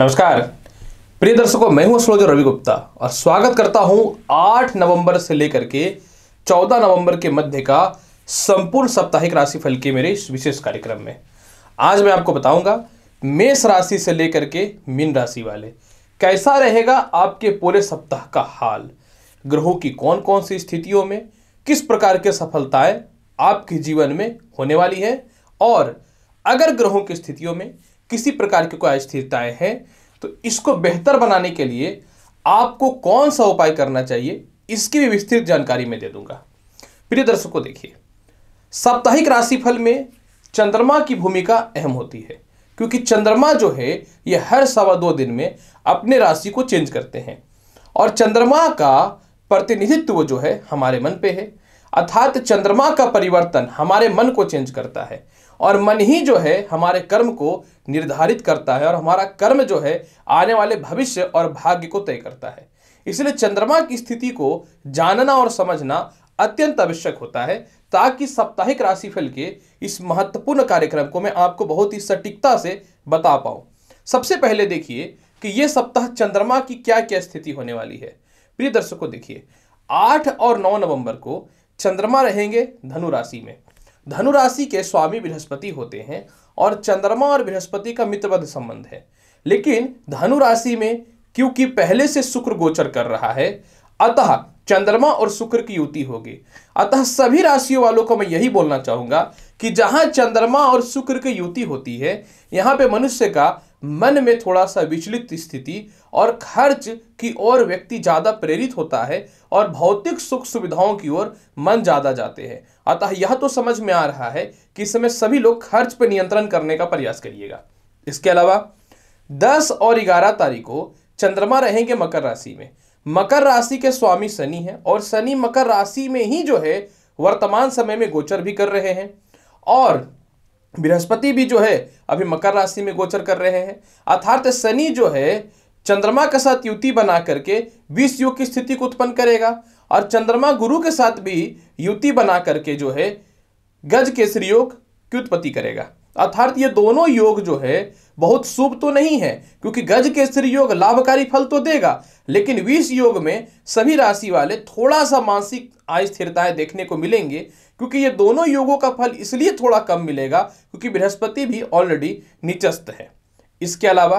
नमस्कार प्रिय दर्शकों मैं हूं एस्ट्रोलॉजर रवि गुप्ता और स्वागत करता हूं 8 नवंबर से लेकर के 14 नवंबर के मध्य का संपूर्ण साप्ताहिक राशि फल के मेरे इस विशेष कार्यक्रम में आज मैं आपको बताऊंगा मेष राशि से लेकर के मीन राशि वाले कैसा रहेगा आपके पूरे सप्ताह का हाल ग्रहों की कौन कौन सी स्थितियों में किस प्रकार की सफलताएं आपके जीवन में होने वाली है और अगर ग्रहों की स्थितियों में किसी प्रकार की कोई अस्थिरताएं हैं तो इसको बेहतर बनाने के लिए आपको कौन सा उपाय करना चाहिए इसकी भी विस्तृत जानकारी मैं दे दूंगा प्रिय दर्शकों देखिए साप्ताहिक राशिफल में चंद्रमा की भूमिका अहम होती है क्योंकि चंद्रमा जो है यह हर सवा दो दिन में अपने राशि को चेंज करते हैं और चंद्रमा का प्रतिनिधित्व जो है हमारे मन पे है अर्थात चंद्रमा का परिवर्तन हमारे मन को चेंज करता है और मन ही जो है हमारे कर्म को निर्धारित करता है और हमारा कर्म जो है आने वाले भविष्य और भाग्य को तय करता है इसलिए चंद्रमा की स्थिति को जानना और समझना अत्यंत आवश्यक होता है ताकि साप्ताहिक राशिफल के इस महत्वपूर्ण कार्यक्रम को मैं आपको बहुत ही सटीकता से बता पाऊँ सबसे पहले देखिए कि ये सप्ताह चंद्रमा की क्या क्या स्थिति होने वाली है प्रिय दर्शकों देखिए आठ और नौ नवंबर को चंद्रमा रहेंगे धनु राशि में धनुराशि के स्वामी बृहस्पति होते हैं और चंद्रमा और बृहस्पति का मित्रवध संबंध है लेकिन धनुराशि में क्योंकि पहले से शुक्र गोचर कर रहा है अतः चंद्रमा और शुक्र की युति होगी अतः सभी राशियों वालों को मैं यही बोलना चाहूंगा कि जहां चंद्रमा और शुक्र की युति होती है यहाँ पे मनुष्य का मन में थोड़ा सा विचलित स्थिति और खर्च की ओर व्यक्ति ज़्यादा प्रेरित होता है और भौतिक सुख सुविधाओं की ओर मन ज़्यादा जाते हैं अतः यह तो समझ में आ रहा है कि इस समय सभी लोग खर्च पर नियंत्रण करने का प्रयास करिएगा इसके अलावा दस और ग्यारह तारीख को चंद्रमा रहेंगे मकर राशि में मकर राशि के स्वामी शनि हैं और शनि मकर राशि में ही जो है वर्तमान समय में गोचर भी कर रहे हैं और बृहस्पति भी जो है अभी मकर राशि में गोचर कर रहे हैं अर्थात शनि जो है चंद्रमा के साथ युति बना करके विष योग की स्थिति को उत्पन्न करेगा और चंद्रमा गुरु के साथ भी युति बना करके जो है गज केसरी योग की उत्पत्ति करेगा अर्थात ये दोनों योग जो है बहुत शुभ तो नहीं है क्योंकि गज केसरी योग लाभकारी फल तो देगा लेकिन विष योग में सभी राशि वाले थोड़ा सा मानसिक अस्थिरताएं देखने को मिलेंगे क्योंकि ये दोनों योगों का फल इसलिए थोड़ा कम मिलेगा क्योंकि बृहस्पति भी ऑलरेडी निचस्त है इसके अलावा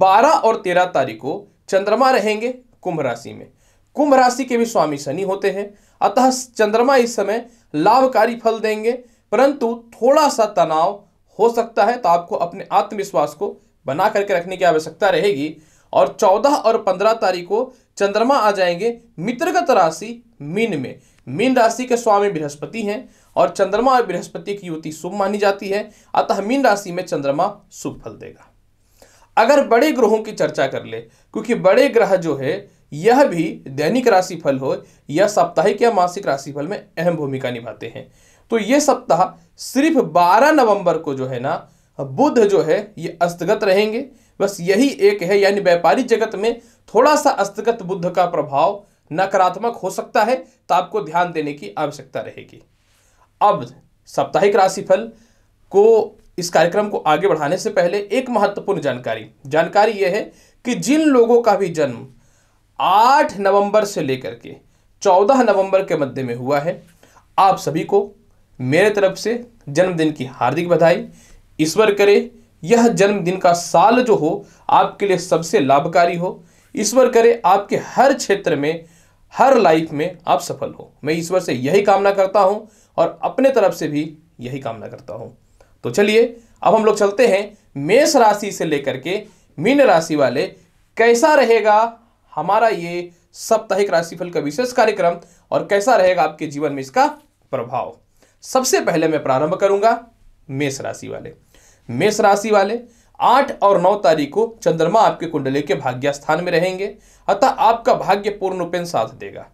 बारह और तेरह तारीख को चंद्रमा रहेंगे कुंभ राशि में कुंभ राशि के भी स्वामी शनि होते हैं अतः चंद्रमा इस समय लाभकारी फल देंगे परंतु थोड़ा सा तनाव हो सकता है तो आपको अपने आत्मविश्वास को बना करके रखने की आवश्यकता रहेगी और 14 और 15 तारीख को चंद्रमा आ जाएंगे मित्रगत राशि मीन में मीन राशि के स्वामी बृहस्पति हैं और चंद्रमा और बृहस्पति की युति शुभ मानी जाती है अतः मीन राशि में चंद्रमा शुभ फल देगा अगर बड़े ग्रहों की चर्चा कर ले क्योंकि बड़े ग्रह जो है यह भी दैनिक राशिफल हो या साप्ताहिक या मासिक राशिफल में अहम भूमिका निभाते हैं तो यह सप्ताह सिर्फ 12 नवंबर को जो है ना बुध जो है ये अस्तगत रहेंगे बस यही एक है यानी व्यापारिक जगत में थोड़ा सा अस्तगत बुद्ध का प्रभाव नकारात्मक हो सकता है तो आपको ध्यान देने की आवश्यकता रहेगी अब साप्ताहिक राशिफल को इस कार्यक्रम को आगे बढ़ाने से पहले एक महत्वपूर्ण जानकारी जानकारी यह है कि जिन लोगों का भी जन्म आठ नवंबर से लेकर के चौदह नवंबर के मध्य में हुआ है आप सभी को मेरे तरफ से जन्मदिन की हार्दिक बधाई ईश्वर करे यह जन्मदिन का साल जो हो आपके लिए सबसे लाभकारी हो ईश्वर करे आपके हर क्षेत्र में हर लाइफ में आप सफल हो मैं ईश्वर से यही कामना करता हूँ और अपने तरफ से भी यही कामना करता हूँ तो चलिए अब हम लोग चलते हैं मेष राशि से लेकर के मीन राशि वाले कैसा रहेगा हमारा ये साप्ताहिक राशिफल का विशेष कार्यक्रम और कैसा रहेगा आपके जीवन में इसका प्रभाव सबसे पहले मैं प्रारंभ करूंगा मेष राशि वाले मेष राशि वाले आठ और नौ तारीख को चंद्रमा आपके कुंडली के भाग्य स्थान में रहेंगे अतः आपका भाग्य पूर्ण रूपेण साथ देगा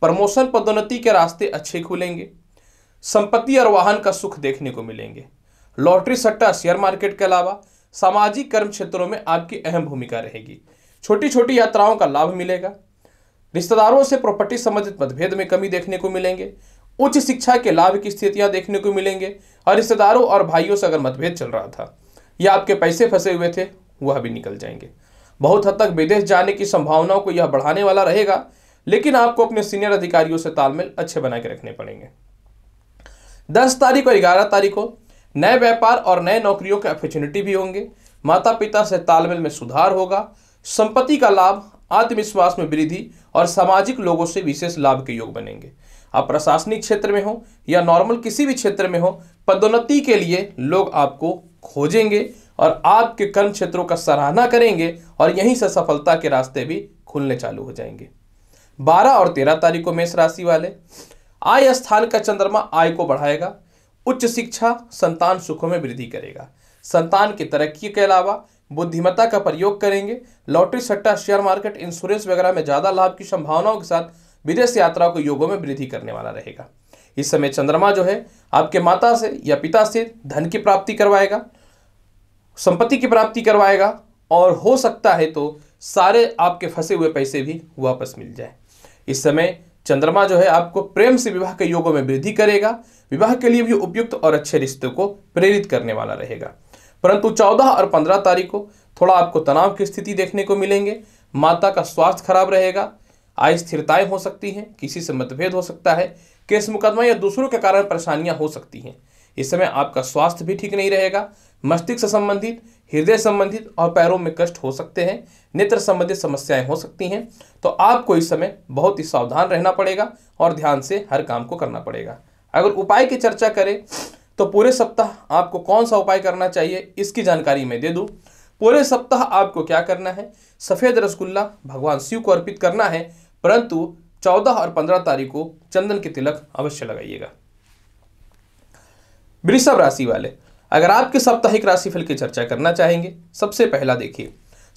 प्रमोशन पदोन्नति के रास्ते अच्छे खुलेंगे संपत्ति और वाहन का सुख देखने को मिलेंगे लॉटरी सट्टा शेयर मार्केट के अलावा सामाजिक कर्म क्षेत्रों में आपकी अहम भूमिका रहेगी छोटी छोटी यात्राओं का लाभ मिलेगा रिश्तेदारों से प्रॉपर्टी संबंधित मतभेद में कमी देखने को मिलेंगे उच्च शिक्षा के लाभ की स्थितियां देखने को मिलेंगे और रिश्तेदारों और भाइयों से अगर मतभेद चल रहा था या आपके पैसे फंसे हुए थे वह भी निकल जाएंगे बहुत हद तक विदेश जाने की संभावनाओं को यह बढ़ाने वाला रहेगा लेकिन आपको अपने सीनियर अधिकारियों से तालमेल अच्छे बना के रखने पड़ेंगे दस तारीख और ग्यारह तारीख को नए व्यापार और नए नौकरियों के अपॉर्चुनिटी भी होंगे माता पिता से तालमेल में सुधार होगा संपत्ति का लाभ आत्मविश्वास में वृद्धि और सामाजिक लोगों से विशेष लाभ के योग बनेंगे आप प्रशासनिक क्षेत्र में हो या नॉर्मल किसी भी क्षेत्र में हो पदोन्नति के लिए लोग आपको खोजेंगे और आपके कर्म क्षेत्रों का सराहना करेंगे और यहीं से सफलता के रास्ते भी खुलने चालू हो जाएंगे बारह और तेरह तारीख को मेष राशि वाले आय स्थान का चंद्रमा आय को बढ़ाएगा उच्च शिक्षा संतान सुखों में वृद्धि करेगा संतान की तरक्की के अलावा बुद्धिमत्ता का प्रयोग करेंगे लॉटरी सट्टा शेयर मार्केट इंश्योरेंस वगैरह में ज़्यादा लाभ की संभावनाओं के साथ विदेश यात्रा को योगों में वृद्धि करने वाला रहेगा इस समय चंद्रमा जो है आपके माता से या पिता से धन की प्राप्ति करवाएगा संपत्ति की प्राप्ति करवाएगा और हो सकता है तो सारे आपके फंसे हुए पैसे भी वापस मिल जाए इस समय चंद्रमा जो है आपको प्रेम से विवाह के योगों में वृद्धि करेगा विवाह के लिए भी उपयुक्त और अच्छे रिश्तों को प्रेरित करने वाला रहेगा परंतु चौदह और पंद्रह तारीख को थोड़ा आपको तनाव की स्थिति देखने को मिलेंगे माता का स्वास्थ्य खराब रहेगा आय स्थिरताएं हो सकती हैं किसी से मतभेद हो सकता है केस मुकदमा या दूसरों के कारण परेशानियां हो सकती हैं इस समय आपका स्वास्थ्य भी ठीक नहीं रहेगा मस्तिष्क संबंधित हृदय संबंधित और पैरों में कष्ट हो सकते हैं नेत्र संबंधित समस्याएं हो सकती हैं तो आपको इस समय बहुत ही सावधान रहना पड़ेगा और ध्यान से हर काम को करना पड़ेगा अगर उपाय की चर्चा करें तो पूरे सप्ताह आपको कौन सा उपाय करना चाहिए इसकी जानकारी मैं दे दूँ पूरे सप्ताह आपको क्या करना है सफ़ेद रसगुल्ला भगवान शिव को अर्पित करना है परंतु चौदह और पंद्रह तारीख को चंदन के तिलक अवश्य लगाइएगा वृषभ राशि वाले अगर आपके साप्ताहिक राशिफल की चर्चा करना चाहेंगे सबसे पहला देखिए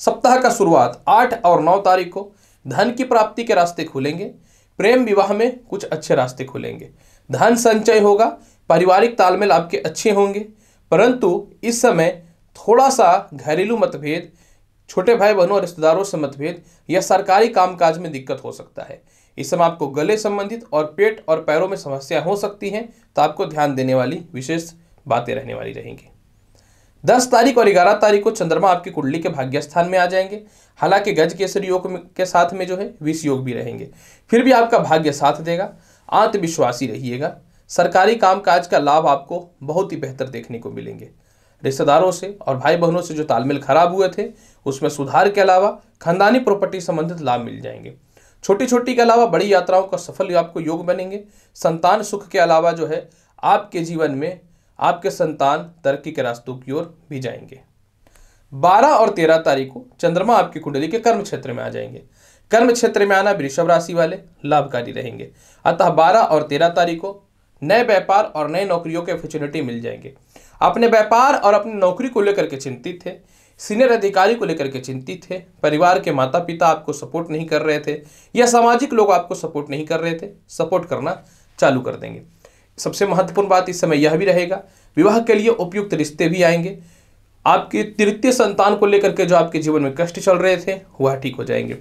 सप्ताह का शुरुआत आठ और नौ तारीख को धन की प्राप्ति के रास्ते खुलेंगे प्रेम विवाह में कुछ अच्छे रास्ते खुलेंगे धन संचय होगा पारिवारिक तालमेल आपके अच्छे होंगे परंतु इस समय थोड़ा सा घरेलू मतभेद छोटे भाई बहनों और रिश्तेदारों से मतभेद या सरकारी कामकाज में दिक्कत हो सकता है इस समय आपको गले संबंधित और पेट और पैरों में समस्या हो सकती हैं तो आपको ध्यान देने वाली विशेष बातें रहने वाली रहेंगी दस तारीख और ग्यारह तारीख को चंद्रमा आपकी कुंडली के भाग्य स्थान में आ जाएंगे हालांकि गज केसरी योग के साथ में जो है विष योग भी रहेंगे फिर भी आपका भाग्य साथ देगा आत्मविश्वासी रहिएगा सरकारी कामकाज का लाभ आपको बहुत ही बेहतर देखने को मिलेंगे रिश्तेदारों से और भाई बहनों से जो तालमेल खराब हुए थे उसमें सुधार के अलावा खानदानी प्रॉपर्टी संबंधित लाभ मिल जाएंगे छोटी छोटी के अलावा बड़ी यात्राओं का सफल आपको योग बनेंगे संतान सुख के अलावा जो है आपके जीवन में आपके संतान तरक्की के रास्तों की ओर भी जाएंगे 12 और 13 तारीख को चंद्रमा आपकी कुंडली के कर्म क्षेत्र में आ जाएंगे कर्म क्षेत्र में आना वृषभ राशि वाले लाभकारी रहेंगे अतः 12 और 13 तारीख को नए व्यापार और नए नौकरियों के अपॉर्चुनिटी मिल जाएंगे अपने व्यापार और अपनी नौकरी को लेकर के चिंतित थे सीनियर अधिकारी को लेकर के चिंतित थे परिवार के माता पिता आपको सपोर्ट नहीं कर रहे थे या सामाजिक लोग आपको सपोर्ट नहीं कर रहे थे सपोर्ट करना चालू कर देंगे सबसे महत्वपूर्ण बात इस समय यह भी रहेगा विवाह के लिए उपयुक्त रिश्ते भी आएंगे आपके तृतीय संतान को लेकर के जो आपके जीवन में कष्ट चल रहे थे वह ठीक हो जाएंगे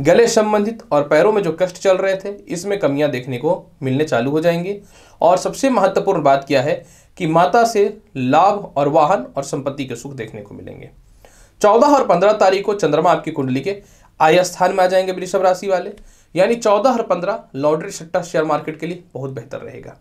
गले संबंधित और पैरों में जो कष्ट चल रहे थे इसमें कमियां देखने को मिलने चालू हो जाएंगे और सबसे महत्वपूर्ण बात क्या है कि माता से लाभ और वाहन और संपत्ति के सुख देखने को मिलेंगे चौदह और पंद्रह तारीख को चंद्रमा आपकी कुंडली के आय स्थान में आ जाएंगे वृषभ राशि वाले यानी चौदह और पंद्रह लॉटरी सट्टा शेयर मार्केट के लिए बहुत बेहतर रहेगा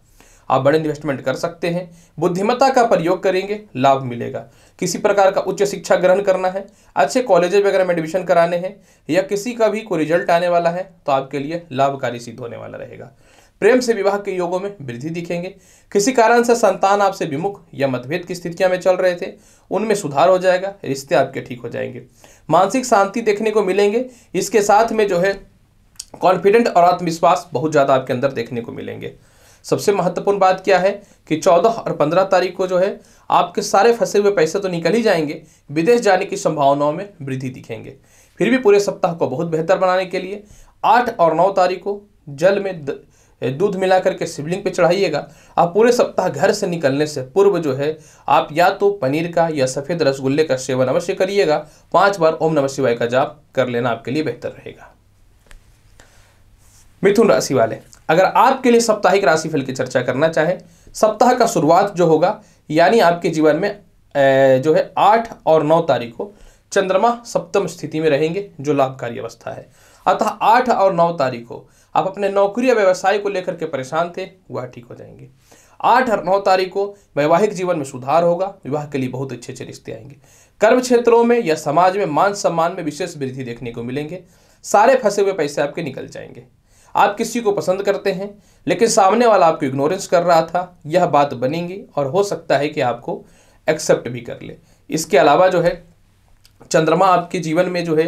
आप बड़े इन्वेस्टमेंट कर सकते हैं बुद्धिमत्ता का प्रयोग करेंगे लाभ मिलेगा किसी प्रकार का उच्च शिक्षा ग्रहण करना है अच्छे कॉलेजेज वगैरह में एडमिशन कराने हैं या किसी का भी कोई रिजल्ट आने वाला है तो आपके लिए लाभकारी सिद्ध होने वाला रहेगा प्रेम से विवाह के योगों में वृद्धि दिखेंगे किसी कारण से संतान आपसे विमुख या मतभेद की स्थितियां में चल रहे थे उनमें सुधार हो जाएगा रिश्ते आपके ठीक हो जाएंगे मानसिक शांति देखने को मिलेंगे इसके साथ में जो है कॉन्फिडेंट और आत्मविश्वास बहुत ज़्यादा आपके अंदर देखने को मिलेंगे सबसे महत्वपूर्ण बात क्या है कि 14 और 15 तारीख को जो है आपके सारे फंसे हुए पैसे तो निकल ही जाएंगे विदेश जाने की संभावनाओं में वृद्धि दिखेंगे फिर भी पूरे सप्ताह को बहुत बेहतर बनाने के लिए आठ और नौ तारीख को जल में दूध मिला करके शिवलिंग पे चढ़ाइएगा आप पूरे सप्ताह घर से निकलने से पूर्व जो है आप या तो पनीर का या सफ़ेद रसगुल्ले का सेवन अवश्य करिएगा पांच बार ओम नमः शिवाय का जाप कर लेना आपके लिए बेहतर रहेगा मिथुन राशि वाले अगर आपके लिए साप्ताहिक राशिफल की चर्चा करना चाहे सप्ताह का शुरुआत जो होगा यानी आपके जीवन में जो है आठ और नौ तारीख को चंद्रमा सप्तम स्थिति में रहेंगे जो लाभकारी अवस्था है अतः आठ और नौ तारीख को आप अपने नौकरी या व्यवसाय को लेकर के परेशान थे वह ठीक हो जाएंगे आठ और नौ तारीख को वैवाहिक जीवन में सुधार होगा विवाह के लिए बहुत अच्छे अच्छे रिश्ते आएंगे कर्म क्षेत्रों में या समाज में मान सम्मान में विशेष वृद्धि देखने को मिलेंगे सारे फंसे हुए पैसे आपके निकल जाएंगे आप किसी को पसंद करते हैं लेकिन सामने वाला आपको इग्नोरेंस कर रहा था यह बात बनेंगी और हो सकता है कि आपको एक्सेप्ट भी कर ले इसके अलावा जो है चंद्रमा आपके जीवन में जो है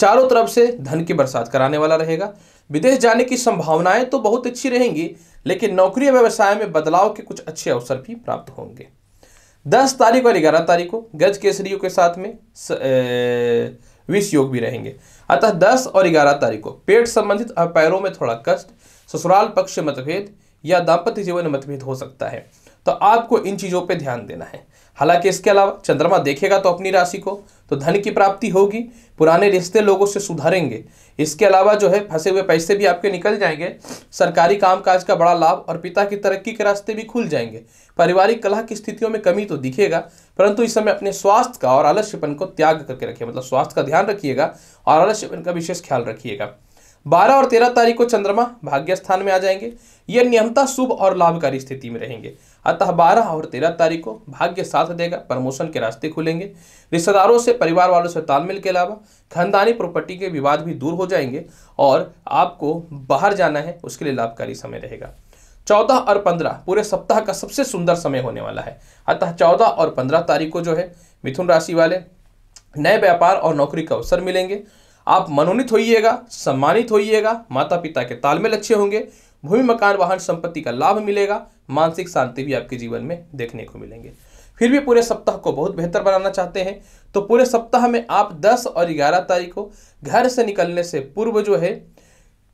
चारों तरफ से धन की बरसात कराने वाला रहेगा विदेश जाने की संभावनाएं तो बहुत अच्छी रहेंगी लेकिन नौकरी व्यवसाय में बदलाव के कुछ अच्छे अवसर भी प्राप्त होंगे दस तारीख और ग्यारह तारीख को गज केसरियों के साथ में विष योग भी रहेंगे अतः दस और ग्यारह तारीख को पेट संबंधित पैरों में थोड़ा कष्ट ससुराल पक्ष मतभेद या दाम्पत्य जीवन में मतभेद हो सकता है तो आपको इन चीज़ों पर ध्यान देना है हालांकि इसके अलावा चंद्रमा देखेगा तो अपनी राशि को तो धन की प्राप्ति होगी पुराने रिश्ते लोगों से सुधारेंगे इसके अलावा जो है फंसे हुए पैसे भी आपके निकल जाएंगे सरकारी कामकाज का बड़ा लाभ और पिता की तरक्की के रास्ते भी खुल जाएंगे पारिवारिक कला की स्थितियों में कमी तो दिखेगा परंतु इस समय अपने स्वास्थ्य का और आलस्यपन को त्याग करके रखिए मतलब स्वास्थ्य का ध्यान रखिएगा और आलस्यपन का विशेष ख्याल रखिएगा बारह और तेरह तारीख को चंद्रमा भाग्य स्थान में आ जाएंगे यह नियमता शुभ और लाभकारी स्थिति में रहेंगे अतः बारह और तेरह तारीख को भाग्य साथ देगा प्रमोशन के रास्ते खुलेंगे रिश्तेदारों से परिवार वालों से तालमेल के अलावा खानदानी प्रॉपर्टी के विवाद भी दूर हो जाएंगे और आपको बाहर जाना है उसके लिए लाभकारी समय रहेगा चौदह और पंद्रह पूरे सप्ताह का सबसे सुंदर समय होने वाला है अतः चौदह और पंद्रह तारीख को जो है मिथुन राशि वाले नए व्यापार और नौकरी का अवसर मिलेंगे आप मनोनीत होइएगा सम्मानित होइएगा माता पिता के तालमेल अच्छे होंगे भूमि मकान वाहन संपत्ति का लाभ मिलेगा मानसिक शांति भी आपके जीवन में देखने को मिलेंगे फिर भी पूरे सप्ताह को बहुत बेहतर बनाना चाहते हैं तो पूरे सप्ताह में आप 10 और 11 तारीख को घर से निकलने से पूर्व जो है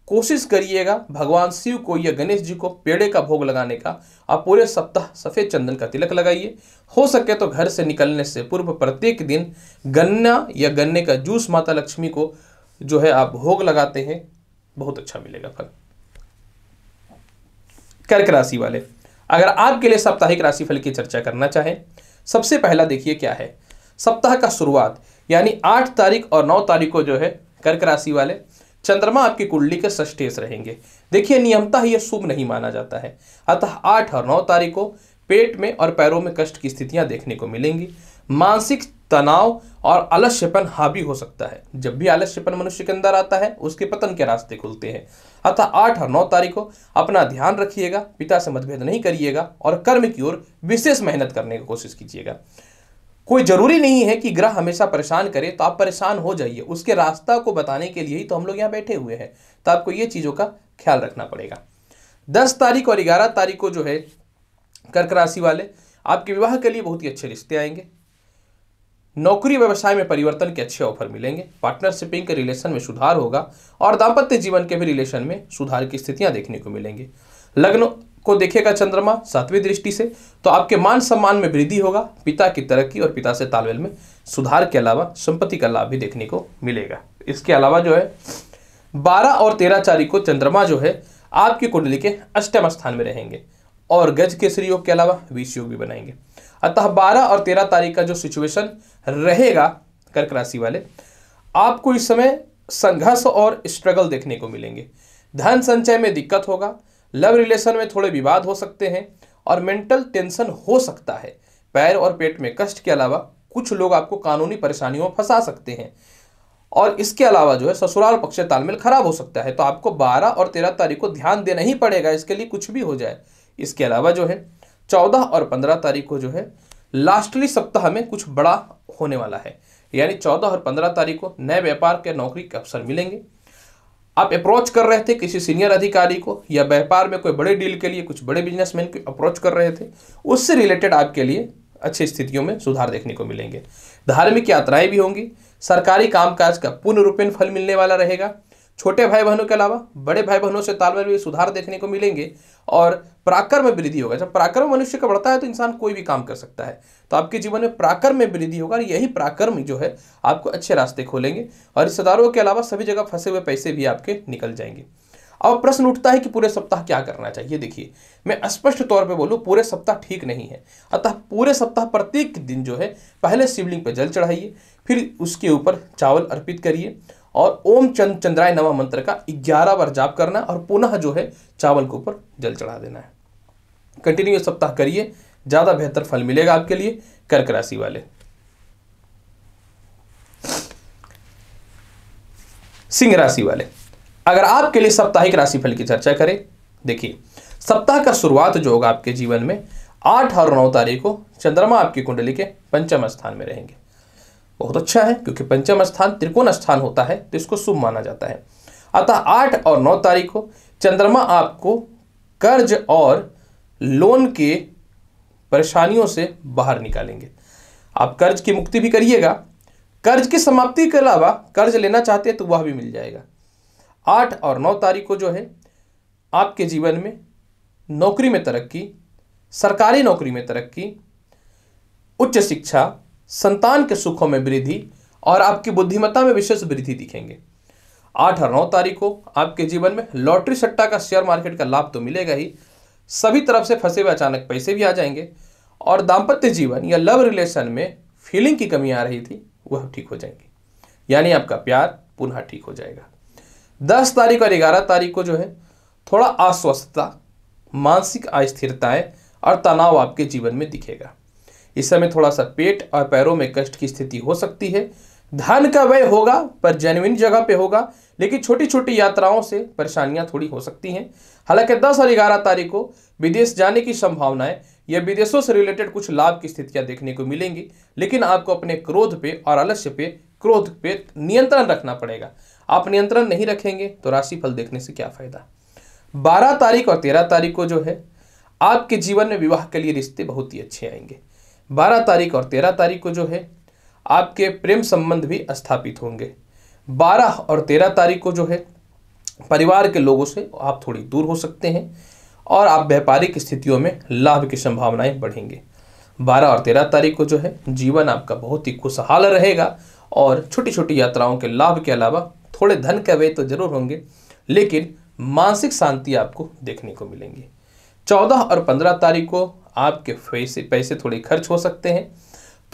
कोशिश करिएगा भगवान शिव को या गणेश जी को पेड़े का भोग लगाने का आप पूरे सप्ताह सफ़ेद चंदन का तिलक लगाइए हो सके तो घर से निकलने से पूर्व प्रत्येक दिन गन्ना या गन्ने का जूस माता लक्ष्मी को जो है आप भोग लगाते हैं बहुत अच्छा मिलेगा फल कर्क राशि वाले अगर आपके लिए साप्ताहिक राशि फल की चर्चा करना चाहें सबसे पहला देखिए क्या है सप्ताह का शुरुआत यानी आठ तारीख और नौ तारीख को जो है कर्क राशि वाले चंद्रमा आपकी कुंडली के सष्टेश रहेंगे देखिए नियमता यह शुभ नहीं माना जाता है अतः आठ और नौ तारीख को पेट में और पैरों में कष्ट की स्थितियां देखने को मिलेंगी मानसिक तनाव और आलस्यपन हावी हो सकता है जब भी आलस्यपन मनुष्य के अंदर आता है उसके पतन के रास्ते खुलते हैं अतः आठ और नौ तारीख को अपना ध्यान रखिएगा पिता से मतभेद नहीं करिएगा और कर्म की ओर विशेष मेहनत करने की कोशिश कीजिएगा कोई ज़रूरी नहीं है कि ग्रह हमेशा परेशान करे तो आप परेशान हो जाइए उसके रास्ता को बताने के लिए ही तो हम लोग यहाँ बैठे हुए हैं तो आपको ये चीज़ों का ख्याल रखना पड़ेगा दस तारीख और ग्यारह तारीख को जो है कर्क राशि वाले आपके विवाह के लिए बहुत ही अच्छे रिश्ते आएंगे नौकरी व्यवसाय में परिवर्तन के अच्छे ऑफर मिलेंगे पार्टनरशिपिंग के रिलेशन में सुधार होगा और दाम्पत्य जीवन के भी रिलेशन में सुधार की स्थितियां देखने को मिलेंगे लग्न को देखेगा चंद्रमा सातवीं दृष्टि से तो आपके मान सम्मान में वृद्धि होगा पिता की तरक्की और पिता से तालमेल में सुधार के अलावा संपत्ति का लाभ भी देखने को मिलेगा इसके अलावा जो है बारह और तेरह तारीख को चंद्रमा जो है आपकी कुंडली के अष्टम स्थान में रहेंगे और गज के श्री योग के अलावा विष योग भी बनाएंगे अतः बारह और तेरह तारीख का जो सिचुएशन रहेगा कर्क राशि वाले आपको इस समय संघर्ष और स्ट्रगल देखने को मिलेंगे धन संचय में दिक्कत होगा लव रिलेशन में थोड़े विवाद हो सकते हैं और मेंटल टेंशन हो सकता है पैर और पेट में कष्ट के अलावा कुछ लोग आपको कानूनी परेशानियों में फंसा सकते हैं और इसके अलावा जो है ससुराल पक्ष तालमेल खराब हो सकता है तो आपको 12 और 13 तारीख को ध्यान देना ही पड़ेगा इसके लिए कुछ भी हो जाए इसके अलावा जो है 14 और 15 तारीख को जो है लास्टली सप्ताह में कुछ बड़ा होने वाला है यानी 14 और 15 तारीख को नए व्यापार के नौकरी के अवसर मिलेंगे आप अप्रोच कर रहे थे किसी सीनियर अधिकारी को या व्यापार में कोई बड़े डील के लिए कुछ बड़े बिजनेसमैन को अप्रोच कर रहे थे उससे रिलेटेड आपके लिए अच्छी स्थितियों में सुधार देखने को मिलेंगे धार्मिक यात्राएं भी होंगी सरकारी कामकाज का पूर्ण रूपेण फल मिलने वाला रहेगा छोटे भाई बहनों के अलावा बड़े भाई बहनों से तालमेल में सुधार देखने को मिलेंगे और पराक्रम में वृद्धि होगा जब पराक्रम मनुष्य का बढ़ता है तो इंसान कोई भी काम कर सकता है तो आपके जीवन में पराक्रम में वृद्धि होगा और यही पराक्रम जो है आपको अच्छे रास्ते खोलेंगे और रिश्तेदारों के अलावा सभी जगह फंसे हुए पैसे भी आपके निकल जाएंगे अब प्रश्न उठता है कि पूरे सप्ताह क्या करना चाहिए देखिए मैं स्पष्ट तौर पे बोलूँ पूरे सप्ताह ठीक नहीं है अतः पूरे सप्ताह प्रत्येक दिन जो है पहले शिवलिंग पर जल चढ़ाइए फिर उसके ऊपर चावल अर्पित करिए और ओम चंद चंद्राय नवा मंत्र का ग्यारह बार जाप करना और पुनः जो है चावल के ऊपर जल चढ़ा देना है कंटिन्यू सप्ताह करिए ज़्यादा बेहतर फल मिलेगा आपके लिए कर्क राशि वाले सिंह राशि वाले अगर आपके लिए साप्ताहिक राशि फल की चर्चा करें देखिए सप्ताह का शुरुआत जो होगा आपके जीवन में आठ और नौ तारीख को चंद्रमा आपकी कुंडली के पंचम स्थान में रहेंगे बहुत अच्छा है क्योंकि पंचम स्थान त्रिकोण स्थान होता है तो इसको शुभ माना जाता है अतः आठ और नौ तारीख को चंद्रमा आपको कर्ज और लोन के परेशानियों से बाहर निकालेंगे आप कर्ज की मुक्ति भी करिएगा कर्ज की समाप्ति के अलावा कर्ज लेना चाहते हैं तो वह भी मिल जाएगा आठ और नौ तारीख को जो है आपके जीवन में नौकरी में तरक्की सरकारी नौकरी में तरक्की उच्च शिक्षा संतान के सुखों में वृद्धि और आपकी बुद्धिमत्ता में विशेष वृद्धि दिखेंगे आठ और नौ तारीख को आपके जीवन में लॉटरी सट्टा का शेयर मार्केट का लाभ तो मिलेगा ही सभी तरफ से फंसे हुए अचानक पैसे भी आ जाएंगे और दाम्पत्य जीवन या लव रिलेशन में फीलिंग की कमी आ रही थी वह ठीक हो जाएंगी यानी आपका प्यार पुनः ठीक हो जाएगा दस तारीख और ग्यारह तारीख को जो है थोड़ा अस्वस्थता मानसिक अस्थिरताएं और तनाव आपके जीवन में दिखेगा इस समय थोड़ा सा पेट और पैरों में कष्ट की स्थिति हो सकती है धन का व्यय होगा पर जेन्युन जगह पे होगा लेकिन छोटी छोटी यात्राओं से परेशानियां थोड़ी हो सकती हैं हालांकि 10 और ग्यारह तारीख को विदेश जाने की संभावनाएं या विदेशों से रिलेटेड कुछ लाभ की स्थितियां देखने को मिलेंगी लेकिन आपको अपने क्रोध पे और आलस्य पे क्रोध पे नियंत्रण रखना पड़ेगा आप नियंत्रण नहीं रखेंगे तो राशिफल देखने से क्या फायदा बारह तारीख और तेरह तारीख को जो है आपके जीवन में विवाह के लिए रिश्ते बहुत ही अच्छे आएंगे बारह तारीख और तेरह तारीख को जो है आपके प्रेम संबंध भी स्थापित होंगे बारह और तेरह तारीख को जो है परिवार के लोगों से आप थोड़ी दूर हो सकते हैं और आप व्यापारिक स्थितियों में लाभ की संभावनाएं बढ़ेंगे बारह और तेरह तारीख को जो है जीवन आपका बहुत ही खुशहाल रहेगा और छोटी छोटी यात्राओं के लाभ के अलावा थोड़े धन के व्यय तो जरूर होंगे लेकिन मानसिक शांति आपको देखने को मिलेंगी चौदह और पंद्रह तारीख को आपके पैसे पैसे थोड़े खर्च हो सकते हैं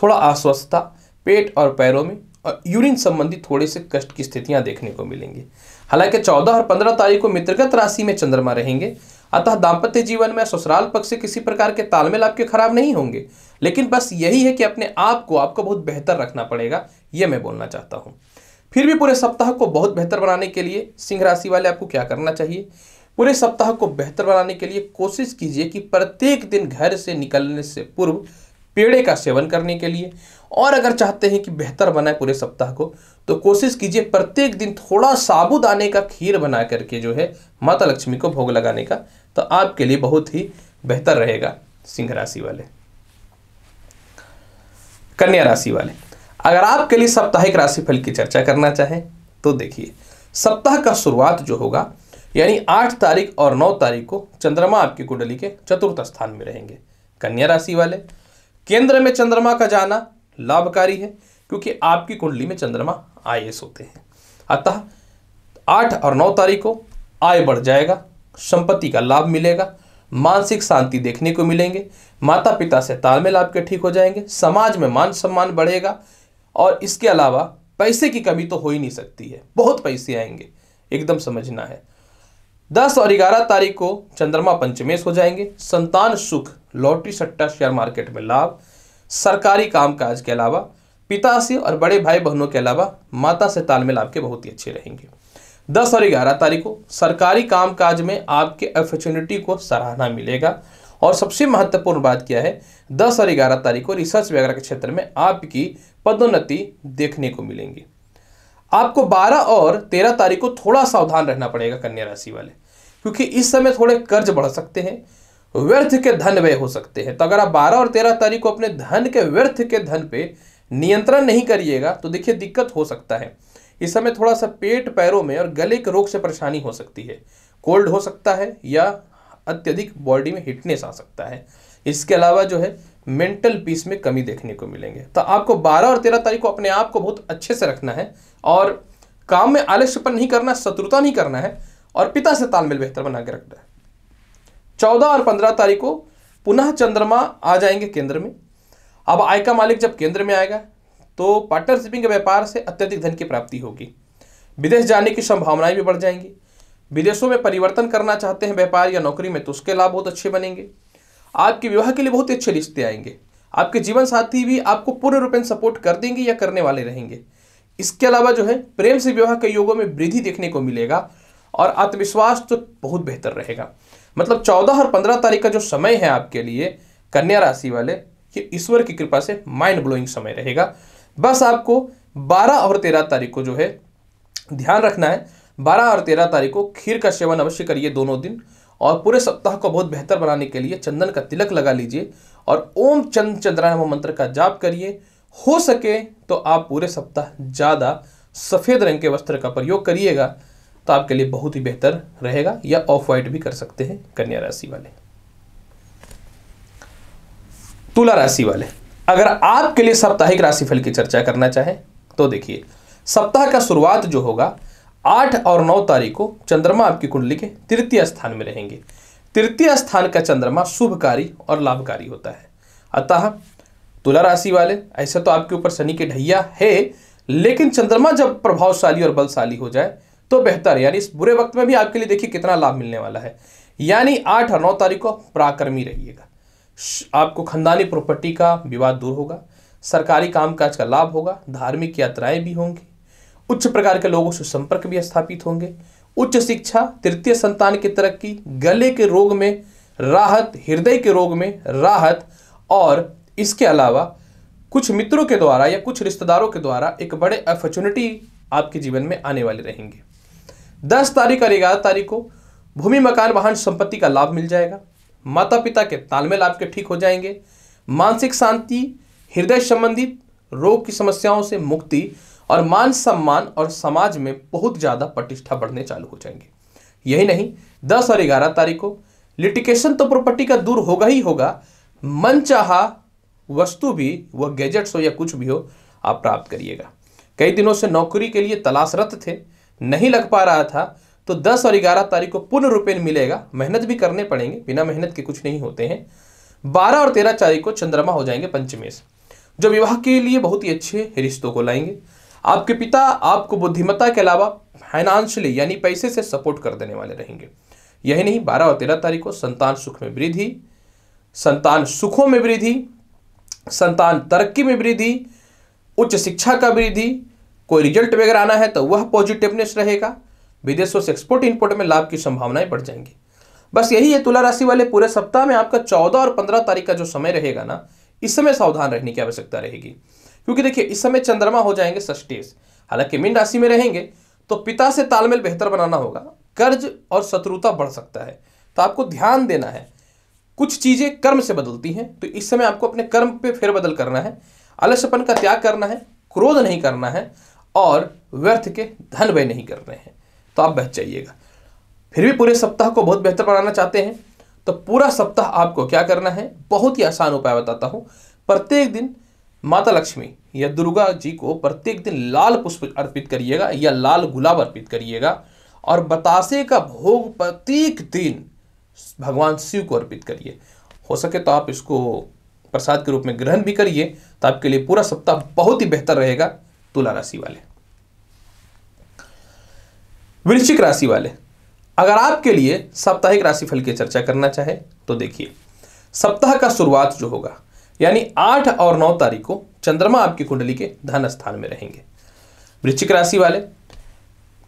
थोड़ा अस्वस्थता पेट और पैरों में और यूरिन संबंधी थोड़े से कष्ट की स्थितियां देखने को मिलेंगी हालांकि 14 और 15 तारीख को मित्रगत राशि में चंद्रमा रहेंगे अतः दाम्पत्य जीवन में ससुराल पक्ष से किसी प्रकार के तालमेल आपके खराब नहीं होंगे लेकिन बस यही है कि अपने आप को आपको बहुत बेहतर रखना पड़ेगा यह मैं बोलना चाहता हूँ फिर भी पूरे सप्ताह को बहुत बेहतर बनाने के लिए सिंह राशि वाले आपको क्या करना चाहिए पूरे सप्ताह को बेहतर बनाने के लिए कोशिश कीजिए कि प्रत्येक दिन घर से निकलने से पूर्व पेड़े का सेवन करने के लिए और अगर चाहते हैं कि बेहतर बनाए पूरे सप्ताह को तो कोशिश कीजिए प्रत्येक दिन थोड़ा साबुदाने का खीर बना करके जो है माता लक्ष्मी को भोग लगाने का तो आपके लिए बहुत ही बेहतर रहेगा सिंह राशि वाले कन्या राशि वाले अगर आपके लिए साप्ताहिक राशिफल की चर्चा करना चाहें तो देखिए सप्ताह का शुरुआत जो होगा यानी आठ तारीख और नौ तारीख को चंद्रमा आपकी कुंडली के चतुर्थ स्थान में रहेंगे कन्या राशि वाले केंद्र में चंद्रमा का जाना लाभकारी है क्योंकि आपकी कुंडली में चंद्रमा आई होते हैं अतः आठ और नौ तारीख को आय बढ़ जाएगा संपत्ति का लाभ मिलेगा मानसिक शांति देखने को मिलेंगे माता पिता से तालमेल आपके ठीक हो जाएंगे समाज में मान सम्मान बढ़ेगा और इसके अलावा पैसे की कमी तो हो ही नहीं सकती है बहुत पैसे आएंगे एकदम समझना है दस और ग्यारह तारीख को चंद्रमा पंचमेश हो जाएंगे संतान सुख लॉटरी सट्टा शेयर मार्केट में लाभ सरकारी कामकाज के अलावा पिता से और बड़े भाई बहनों के अलावा माता से तालमेल आपके बहुत ही अच्छे रहेंगे दस और ग्यारह तारीख को सरकारी कामकाज में आपके अपॉर्चुनिटी को सराहना मिलेगा और सबसे महत्वपूर्ण बात क्या है दस और ग्यारह तारीख को रिसर्च वगैरह के क्षेत्र में आपकी पदोन्नति देखने को मिलेंगी आपको बारह और तेरह तारीख को थोड़ा सावधान रहना पड़ेगा कन्या राशि वाले क्योंकि इस समय थोड़े कर्ज बढ़ सकते हैं व्यर्थ के धन व्यय हो सकते हैं तो अगर आप बारह और तेरह तारीख को अपने धन के व्यर्थ के धन पे नियंत्रण नहीं करिएगा तो देखिए दिक्कत हो सकता है इस समय थोड़ा सा पेट पैरों में और गले के रोग से परेशानी हो सकती है कोल्ड हो सकता है या अत्यधिक बॉडी में हिटनेस आ सकता है इसके अलावा जो है मेंटल पीस में कमी देखने को मिलेंगे तो आपको 12 और 13 तारीख को अपने आप को बहुत अच्छे से रखना है और काम में आलस्यपन नहीं करना शत्रुता नहीं करना है और पिता से तालमेल बेहतर बना के रखना है चौदह और पंद्रह तारीख को पुनः चंद्रमा आ जाएंगे केंद्र में अब आय का मालिक जब केंद्र में आएगा तो पार्टनरशिपिंग के व्यापार से अत्यधिक धन की प्राप्ति होगी विदेश जाने की संभावनाएं भी बढ़ जाएंगी विदेशों में परिवर्तन करना चाहते हैं व्यापार या नौकरी में तो उसके लाभ बहुत अच्छे बनेंगे आपके विवाह के लिए बहुत अच्छे रिश्ते आएंगे आपके जीवन साथी भी आपको पूर्ण रूपेण सपोर्ट कर देंगे या करने वाले रहेंगे इसके अलावा जो है प्रेम से विवाह के योगों में वृद्धि देखने को मिलेगा और आत्मविश्वास तो बहुत बेहतर रहेगा मतलब चौदह और पंद्रह तारीख का जो समय है आपके लिए कन्या राशि वाले ये ईश्वर की कृपा से माइंड ब्लोइंग समय रहेगा बस आपको बारह और तेरह तारीख को जो है ध्यान रखना है बारह और तेरह तारीख को खीर का सेवन अवश्य करिए दोनों दिन और पूरे सप्ताह को बहुत बेहतर बनाने के लिए चंदन का तिलक लगा लीजिए और ओम चंद चंद्रायण मंत्र का जाप करिए हो सके तो आप पूरे सप्ताह ज़्यादा सफ़ेद रंग के वस्त्र का प्रयोग करिएगा तो आपके लिए बहुत ही बेहतर रहेगा या ऑफ वाइट भी कर सकते हैं कन्या राशि वाले तुला राशि वाले अगर आपके लिए साप्ताहिक राशिफल की चर्चा करना चाहें तो देखिए सप्ताह का शुरुआत जो होगा आठ और नौ तारीख को चंद्रमा आपकी कुंडली के तृतीय स्थान में रहेंगे तृतीय स्थान का चंद्रमा शुभकारी और लाभकारी होता है अतः तुला राशि वाले ऐसे तो आपके ऊपर शनि के ढैया है लेकिन चंद्रमा जब प्रभावशाली और बलशाली हो जाए तो बेहतर यानी इस बुरे वक्त में भी आपके लिए देखिए कितना लाभ मिलने वाला है यानी आठ और नौ तारीख को पराक्रमी रहिएगा आपको खानदानी प्रॉपर्टी का विवाद दूर होगा सरकारी कामकाज का लाभ होगा धार्मिक यात्राएं भी होंगी उच्च प्रकार के लोगों से संपर्क भी स्थापित होंगे उच्च शिक्षा तृतीय संतान की तरक्की गले के रोग में राहत हृदय के रोग में राहत और इसके अलावा कुछ मित्रों के द्वारा या कुछ रिश्तेदारों के द्वारा एक बड़े अपॉर्चुनिटी आपके जीवन में आने वाले रहेंगे दस तारीख और ग्यारह तारीख को भूमि मकान वाहन संपत्ति का लाभ मिल जाएगा माता पिता के तालमेल आपके ठीक हो जाएंगे मानसिक शांति हृदय संबंधित रोग की समस्याओं से मुक्ति और मान सम्मान और समाज में बहुत ज़्यादा प्रतिष्ठा बढ़ने चालू हो जाएंगे यही नहीं दस और ग्यारह तारीख को लिटिकेशन तो प्रॉपर्टी का दूर होगा ही होगा मन चाह वस्तु भी वह गैजेट्स हो या कुछ भी हो आप प्राप्त करिएगा कई दिनों से नौकरी के लिए तलाशरत थे नहीं लग पा रहा था तो 10 और 11 तारीख को पूर्ण रूपेण मिलेगा मेहनत भी करने पड़ेंगे बिना मेहनत के कुछ नहीं होते हैं 12 और 13 तारीख को चंद्रमा हो जाएंगे पंचमेश जो विवाह के लिए बहुत ही अच्छे रिश्तों को लाएंगे आपके पिता आपको बुद्धिमत्ता के अलावा फाइनेंशियली यानी पैसे से सपोर्ट कर देने वाले रहेंगे यही नहीं बारह और तेरह तारीख को संतान सुख में वृद्धि संतान सुखों में वृद्धि संतान तरक्की में वृद्धि उच्च शिक्षा का वृद्धि कोई रिजल्ट वगैरह आना है तो वह पॉजिटिवनेस रहेगा विदेशों से एक्सपोर्ट इंपोर्ट में लाभ की संभावनाएं बढ़ जाएंगी बस यही है तुला राशि वाले पूरे सप्ताह में आपका चौदह और पंद्रह तारीख का जो समय रहेगा ना इस समय सावधान रहने की आवश्यकता रहेगी क्योंकि देखिए इस समय चंद्रमा हो जाएंगे षष्टेश हालांकि मीन राशि में रहेंगे तो पिता से तालमेल बेहतर बनाना होगा कर्ज और शत्रुता बढ़ सकता है तो आपको ध्यान देना है कुछ चीज़ें कर्म से बदलती हैं तो इस समय आपको अपने कर्म पे फेरबदल करना है आलस्यपन का त्याग करना है क्रोध नहीं करना है और व्यर्थ के धन व्यय नहीं कर रहे हैं तो आप बच जाइएगा फिर भी पूरे सप्ताह को बहुत बेहतर बनाना चाहते हैं तो पूरा सप्ताह आपको क्या करना है बहुत ही आसान उपाय बताता हूँ प्रत्येक दिन माता लक्ष्मी या दुर्गा जी को प्रत्येक दिन लाल पुष्प अर्पित करिएगा या लाल गुलाब अर्पित करिएगा और बतासे का भोग प्रत्येक दिन भगवान शिव को अर्पित करिए हो सके तो आप इसको प्रसाद के रूप में ग्रहण भी करिए तो आपके लिए पूरा सप्ताह बहुत ही बेहतर रहेगा तुला राशि वाले वृश्चिक राशि वाले अगर आपके लिए साप्ताहिक राशिफल की चर्चा करना चाहे तो देखिए सप्ताह का शुरुआत जो होगा यानी आठ और नौ तारीख को चंद्रमा आपकी कुंडली के धन स्थान में रहेंगे वृश्चिक राशि वाले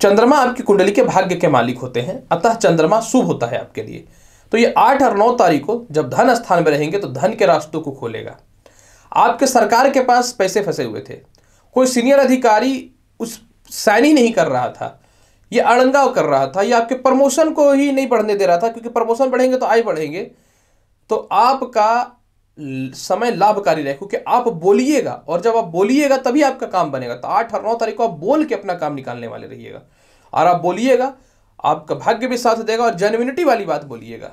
चंद्रमा आपकी कुंडली के भाग्य के मालिक होते हैं अतः चंद्रमा शुभ होता है आपके लिए तो ये आठ और नौ तारीख को जब धन स्थान में रहेंगे तो धन के रास्तों को खोलेगा आपके सरकार के पास पैसे फंसे हुए थे कोई सीनियर अधिकारी उस साइन ही नहीं कर रहा था ये अड़ंगा कर रहा था ये आपके प्रमोशन को ही नहीं बढ़ने दे रहा था क्योंकि प्रमोशन बढ़ेंगे तो आय बढ़ेंगे तो आपका समय लाभकारी रहे क्योंकि आप बोलिएगा और जब आप बोलिएगा तभी आपका काम बनेगा तो आठ और नौ तारीख को आप बोल के अपना काम निकालने वाले रहिएगा और आप बोलिएगा आपका भाग्य भी साथ देगा और जेन्यूनिटी वाली बात बोलिएगा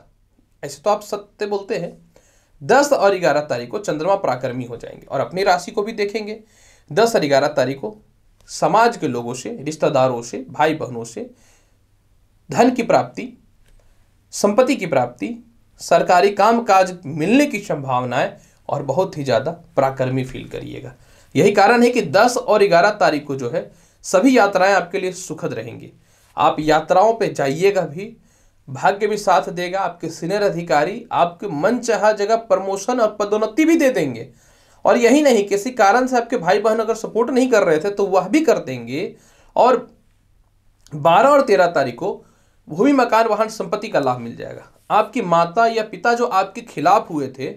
ऐसे तो आप सत्य बोलते हैं दस और ग्यारह तारीख को चंद्रमा पराक्रमी हो जाएंगे और अपनी राशि को भी देखेंगे दस और ग्यारह तारीख को समाज के लोगों से रिश्तेदारों से भाई बहनों से धन की प्राप्ति संपत्ति की प्राप्ति सरकारी काम काज मिलने की संभावनाएं और बहुत ही ज़्यादा पराक्रमी फील करिएगा यही कारण है कि 10 और 11 तारीख को जो है सभी यात्राएं आपके लिए सुखद रहेंगी आप यात्राओं पर जाइएगा भी भाग्य भी साथ देगा आपके सीनियर अधिकारी आपके मन जगह प्रमोशन और पदोन्नति भी दे देंगे और यही नहीं किसी कारण से आपके भाई बहन अगर सपोर्ट नहीं कर रहे थे तो वह भी कर देंगे और बारह और तेरह तारीख को भूमि मकान वाहन संपत्ति का लाभ मिल जाएगा आपकी माता या पिता जो आपके खिलाफ हुए थे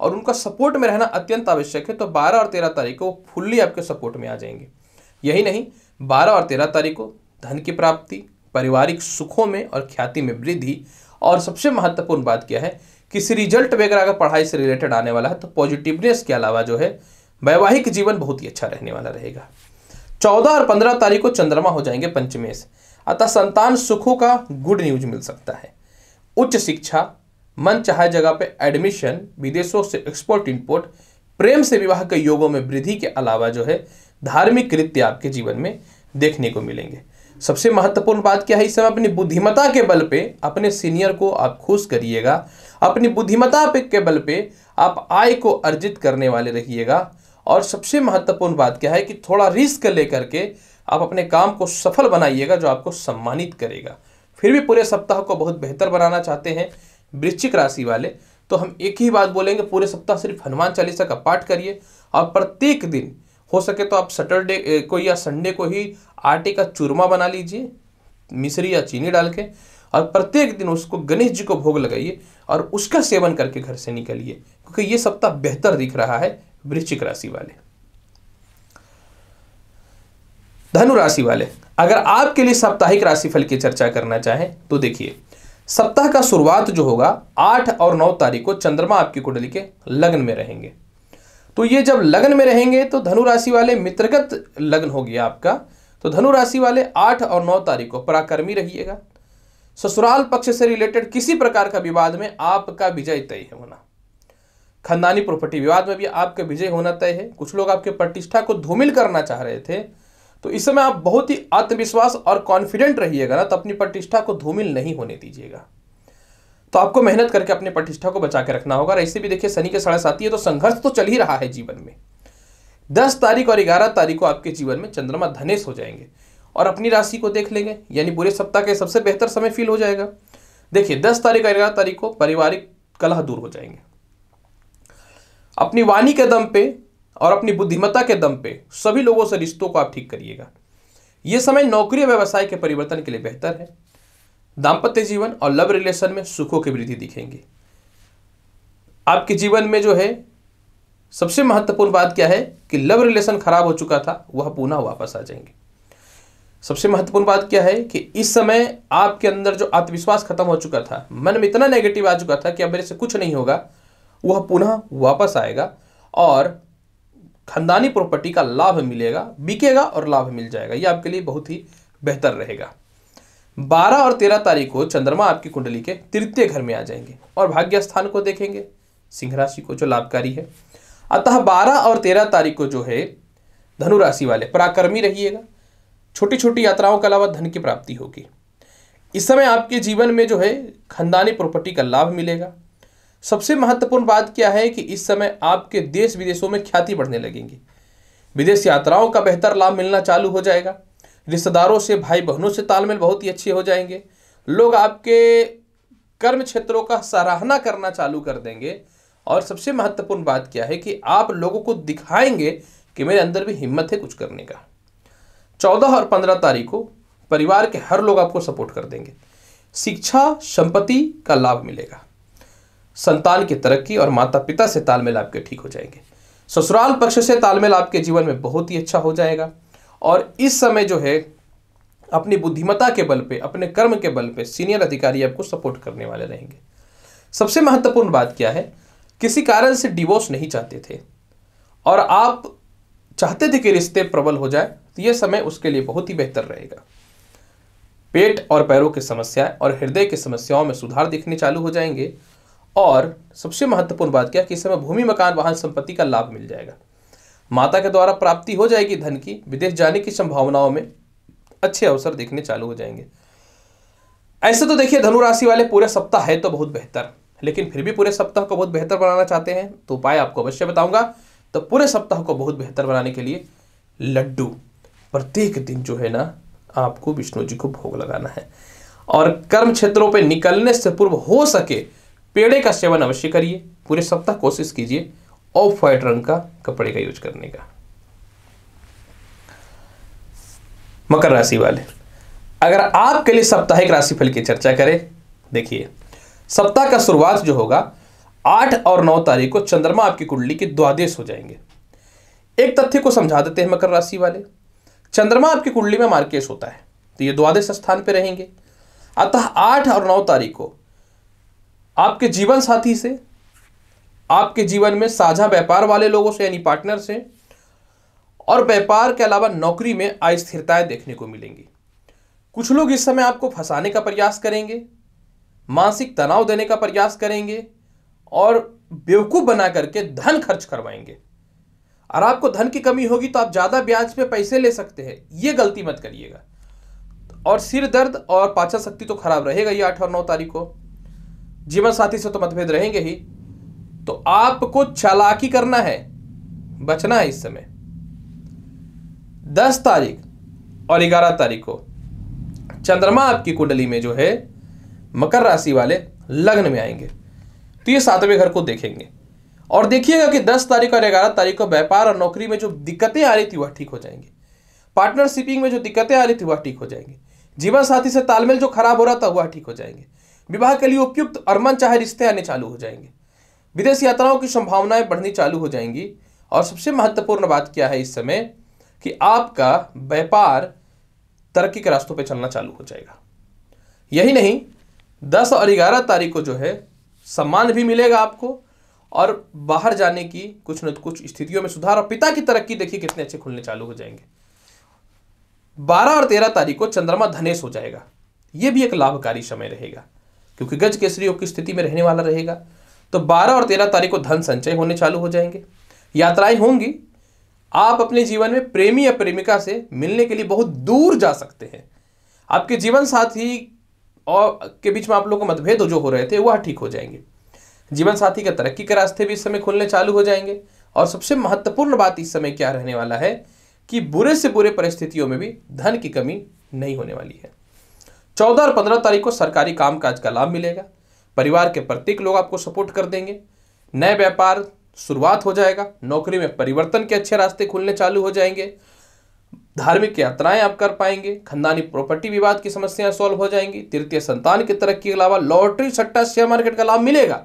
और उनका सपोर्ट में रहना अत्यंत आवश्यक है तो 12 और 13 तारीख को फुल्ली आपके सपोर्ट में आ जाएंगे यही नहीं 12 और 13 तारीख को धन की प्राप्ति पारिवारिक सुखों में और ख्याति में वृद्धि और सबसे महत्वपूर्ण बात क्या है किसी रिजल्ट वगैरह अगर पढ़ाई से रिलेटेड आने वाला है तो पॉजिटिवनेस के अलावा जो है वैवाहिक जीवन बहुत ही अच्छा रहने वाला रहेगा चौदह और पंद्रह तारीख को चंद्रमा हो जाएंगे पंचमेश अतः संतान सुखों का गुड न्यूज मिल सकता है उच्च शिक्षा मन चाहे जगह पे एडमिशन विदेशों से एक्सपोर्ट इंपोर्ट प्रेम से विवाह के योगों में वृद्धि के अलावा जो है धार्मिक कृत्य आपके जीवन में देखने को मिलेंगे सबसे महत्वपूर्ण बात क्या है इस समय अपनी बुद्धिमता के बल पे अपने सीनियर को आप खुश करिएगा अपनी बुद्धिमता पे के बल पे आप आय को अर्जित करने वाले रहिएगा और सबसे महत्वपूर्ण बात क्या है कि थोड़ा रिस्क लेकर के आप अपने काम को सफल बनाइएगा जो आपको सम्मानित करेगा फिर भी पूरे सप्ताह को बहुत बेहतर बनाना चाहते हैं वृश्चिक राशि वाले तो हम एक ही बात बोलेंगे पूरे सप्ताह सिर्फ हनुमान चालीसा का पाठ करिए और प्रत्येक दिन हो सके तो आप सैटरडे को या संडे को ही आटे का चूरमा बना लीजिए मिश्री या चीनी डाल के और प्रत्येक दिन उसको गणेश जी को भोग लगाइए और उसका सेवन करके घर से निकलिए क्योंकि ये सप्ताह बेहतर दिख रहा है वृश्चिक राशि वाले धनु राशि वाले अगर आपके लिए साप्ताहिक राशिफल की चर्चा करना चाहें तो देखिए सप्ताह का शुरुआत जो होगा आठ और नौ तारीख को चंद्रमा आपकी कुंडली के लग्न में रहेंगे तो ये जब लग्न में रहेंगे तो धनु राशि वाले मित्रगत लग्न हो गया आपका तो धनु राशि वाले आठ और नौ तारीख को पराक्रमी रहिएगा ससुराल पक्ष से रिलेटेड किसी प्रकार का विवाद में आपका विजय तय है होना खानदानी प्रॉपर्टी विवाद में भी आपका विजय होना तय है कुछ लोग आपके प्रतिष्ठा को धूमिल करना चाह रहे थे तो इस समय आप बहुत ही आत्मविश्वास और कॉन्फिडेंट रहिएगा ना तो अपनी प्रतिष्ठा को धूमिल नहीं होने दीजिएगा तो आपको मेहनत करके अपनी प्रतिष्ठा को बचा के रखना होगा और ऐसे भी देखिए शनि के साढ़े साथी है तो संघर्ष तो चल ही रहा है जीवन में दस तारीख और ग्यारह तारीख को आपके जीवन में चंद्रमा धनेश हो जाएंगे और अपनी राशि को देख लेंगे यानी पूरे सप्ताह के सबसे बेहतर समय फील हो जाएगा देखिए दस तारीख और ग्यारह तारीख को पारिवारिक कलह दूर हो जाएंगे अपनी वाणी के दम पे और अपनी बुद्धिमत्ता के दम पे सभी लोगों से रिश्तों को आप ठीक करिएगा यह समय नौकरी व्यवसाय के परिवर्तन के लिए बेहतर है दाम्पत्य जीवन और लव रिलेशन में सुखों की वृद्धि दिखेंगी आपके जीवन में जो है सबसे महत्वपूर्ण बात क्या है कि लव रिलेशन खराब हो चुका था वह पुनः वापस आ जाएंगे सबसे महत्वपूर्ण बात क्या है कि इस समय आपके अंदर जो आत्मविश्वास खत्म हो चुका था मन में इतना नेगेटिव आ चुका था कि अब मेरे से कुछ नहीं होगा वह पुनः वापस आएगा और खानदानी प्रॉपर्टी का लाभ मिलेगा बिकेगा और लाभ मिल जाएगा यह आपके लिए बहुत ही बेहतर रहेगा बारह और तेरह तारीख को चंद्रमा आपकी कुंडली के तृतीय घर में आ जाएंगे और भाग्य स्थान को देखेंगे सिंह राशि को जो लाभकारी है अतः बारह और तेरह तारीख को जो है धनु राशि वाले पराक्रमी रहिएगा छोटी छोटी यात्राओं के अलावा धन की प्राप्ति होगी इस समय आपके जीवन में जो है खानदानी प्रॉपर्टी का लाभ मिलेगा सबसे महत्वपूर्ण बात क्या है कि इस समय आपके देश विदेशों में ख्याति बढ़ने लगेंगी विदेश यात्राओं का बेहतर लाभ मिलना चालू हो जाएगा रिश्तेदारों से भाई बहनों से तालमेल बहुत ही अच्छे हो जाएंगे लोग आपके कर्म क्षेत्रों का सराहना करना चालू कर देंगे और सबसे महत्वपूर्ण बात क्या है कि आप लोगों को दिखाएंगे कि मेरे अंदर भी हिम्मत है कुछ करने का चौदह और पंद्रह तारीख को परिवार के हर लोग आपको सपोर्ट कर देंगे शिक्षा संपत्ति का लाभ मिलेगा संतान की तरक्की और माता पिता से तालमेल आपके ठीक हो जाएंगे ससुराल पक्ष से तालमेल आपके जीवन में बहुत ही अच्छा हो जाएगा और इस समय जो है अपनी बुद्धिमता के बल पे अपने कर्म के बल पे सीनियर अधिकारी आपको सपोर्ट करने वाले रहेंगे सबसे महत्वपूर्ण बात क्या है किसी कारण से डिवोर्स नहीं चाहते थे और आप चाहते थे कि रिश्ते प्रबल हो जाए तो यह समय उसके लिए बहुत ही बेहतर रहेगा पेट और पैरों की समस्या और हृदय की समस्याओं में सुधार दिखने चालू हो जाएंगे और सबसे महत्वपूर्ण बात क्या कि इस समय भूमि मकान वाहन संपत्ति का लाभ मिल जाएगा माता के द्वारा प्राप्ति हो जाएगी धन की विदेश जाने की संभावनाओं में अच्छे अवसर देखने चालू हो जाएंगे ऐसे तो देखिए धनुराशि वाले पूरे सप्ताह है तो बहुत बेहतर लेकिन फिर भी पूरे सप्ताह को बहुत बेहतर बनाना चाहते हैं तो उपाय आपको अवश्य बताऊंगा तो पूरे सप्ताह को बहुत बेहतर बनाने के लिए लड्डू प्रत्येक दिन जो है ना आपको विष्णु जी को भोग लगाना है और कर्म क्षेत्रों पर निकलने से पूर्व हो सके पेड़े का सेवन अवश्य करिए पूरे सप्ताह कोशिश कीजिए ऑफ वाइट रंग का कपड़े का यूज करने का मकर राशि वाले अगर आपके लिए साप्ताहिक राशिफल की चर्चा करें देखिए सप्ताह का शुरुआत जो होगा आठ और नौ तारीख को चंद्रमा आपकी कुंडली के द्वादेश हो जाएंगे एक तथ्य को समझा देते हैं मकर राशि वाले चंद्रमा आपकी कुंडली में मार्केश होता है तो ये द्वादश स्थान पर रहेंगे अतः आठ और नौ तारीख को आपके जीवन साथी से आपके जीवन में साझा व्यापार वाले लोगों से यानी पार्टनर से और व्यापार के अलावा नौकरी में अस्थिरताएं देखने को मिलेंगी कुछ लोग इस समय आपको फंसाने का प्रयास करेंगे मानसिक तनाव देने का प्रयास करेंगे और बेवकूफ़ बना करके धन खर्च करवाएंगे और आपको धन की कमी होगी तो आप ज़्यादा ब्याज पे पैसे ले सकते हैं ये गलती मत करिएगा और सिर दर्द और पाचन शक्ति तो खराब रहेगा ही आठ और नौ तारीख को जीवन साथी से तो मतभेद रहेंगे ही तो आपको चालाकी करना है बचना है इस समय दस तारीख और ग्यारह तारीख को चंद्रमा आपकी कुंडली में जो है मकर राशि वाले लग्न में आएंगे तो ये सातवें घर को देखेंगे और देखिएगा कि 10 तारीख और ग्यारह तारीख को व्यापार और नौकरी में जो दिक्कतें आ रही थी वह ठीक हो जाएंगी पार्टनरशिपिंग में जो दिक्कतें आ रही थी वह ठीक हो जाएंगी जीवन साथी से तालमेल जो खराब हो रहा था वह ठीक हो जाएंगे विवाह के लिए उपयुक्त और मन चाहे रिश्ते आने चालू हो जाएंगे विदेश यात्राओं की संभावनाएं बढ़नी चालू हो जाएंगी और सबसे महत्वपूर्ण बात क्या है इस समय कि आपका व्यापार तरक्की के रास्तों पर चलना चालू हो जाएगा यही नहीं दस और ग्यारह तारीख को जो है सम्मान भी मिलेगा आपको और बाहर जाने की कुछ न कुछ स्थितियों में सुधार और पिता की तरक्की देखिए कितने अच्छे खुलने चालू हो जाएंगे बारह और तेरह तारीख को चंद्रमा धनेश हो जाएगा यह भी एक लाभकारी समय रहेगा क्योंकि गज केसरी योग की स्थिति में रहने वाला रहेगा तो बारह और तेरह तारीख को धन संचय होने चालू हो जाएंगे यात्राएं होंगी आप अपने जीवन में प्रेमी या प्रेमिका से मिलने के लिए बहुत दूर जा सकते हैं आपके जीवन साथी और के बीच में आप लोग को मतभेद जो हो रहे थे वह ठीक हो जाएंगे जीवन साथी के तरक्की के रास्ते भी इस समय खुलने चालू हो जाएंगे और सबसे महत्वपूर्ण बात इस समय क्या रहने वाला है कि बुरे से बुरे परिस्थितियों में भी धन की कमी नहीं होने वाली है चौदह और पंद्रह तारीख को सरकारी कामकाज का लाभ मिलेगा परिवार के प्रत्येक लोग आपको सपोर्ट कर देंगे नए व्यापार शुरुआत हो जाएगा नौकरी में परिवर्तन के अच्छे रास्ते खुलने चालू हो जाएंगे धार्मिक यात्राएं आप कर पाएंगे खानदानी प्रॉपर्टी विवाद की समस्याएं सॉल्व हो जाएंगी तृतीय संतान की तरक्की के अलावा लॉटरी सट्टा शेयर मार्केट का लाभ मिलेगा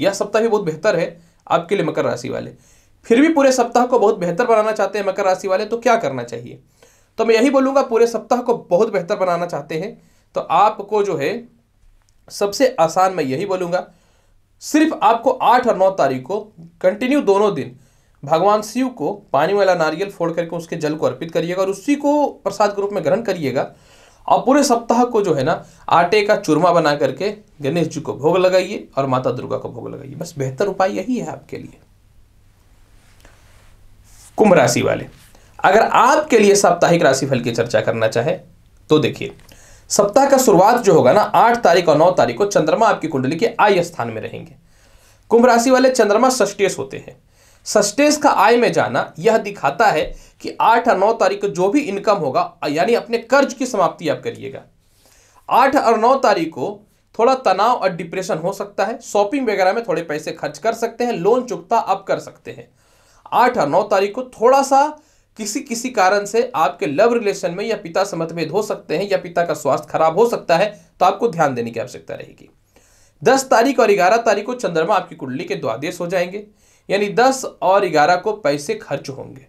यह सप्ताह भी बहुत बेहतर है आपके लिए मकर राशि वाले फिर भी पूरे सप्ताह को बहुत बेहतर बनाना चाहते हैं मकर राशि वाले तो क्या करना चाहिए तो मैं यही बोलूंगा पूरे सप्ताह को बहुत बेहतर बनाना चाहते हैं तो आपको जो है सबसे आसान मैं यही बोलूंगा सिर्फ आपको आठ और नौ तारीख को कंटिन्यू दोनों दिन भगवान शिव को पानी वाला नारियल फोड़ करके उसके जल को अर्पित करिएगा और उसी को प्रसाद के रूप में ग्रहण करिएगा और पूरे सप्ताह को जो है ना आटे का चूरमा बना करके गणेश जी को भोग लगाइए और माता दुर्गा को भोग लगाइए बस बेहतर उपाय यही है आपके लिए कुंभ राशि वाले अगर आपके लिए साप्ताहिक राशिफल की चर्चा करना चाहे तो देखिए सप्ताह का शुरुआत जो होगा ना आठ तारीख और नौ तारीख को चंद्रमा आपकी कुंडली के आय स्थान में रहेंगे कुंभ राशि वाले चंद्रमा सष्टियस होते हैं सस्टेस का आय में जाना यह दिखाता है कि आठ और नौ तारीख को जो भी इनकम होगा यानी अपने कर्ज की समाप्ति आप करिएगा आठ और नौ तारीख को थोड़ा तनाव और डिप्रेशन हो सकता है शॉपिंग वगैरह में थोड़े पैसे खर्च कर सकते हैं लोन चुकता आप कर सकते हैं आठ और नौ तारीख को थोड़ा सा किसी किसी कारण से आपके लव रिलेशन में या पिता से मतभेद हो सकते हैं या पिता का स्वास्थ्य खराब हो सकता है तो आपको ध्यान देने की आवश्यकता रहेगी दस तारीख और ग्यारह तारीख को चंद्रमा आपकी कुंडली के द्वादेश हो जाएंगे यानी दस और ग्यारह को पैसे खर्च होंगे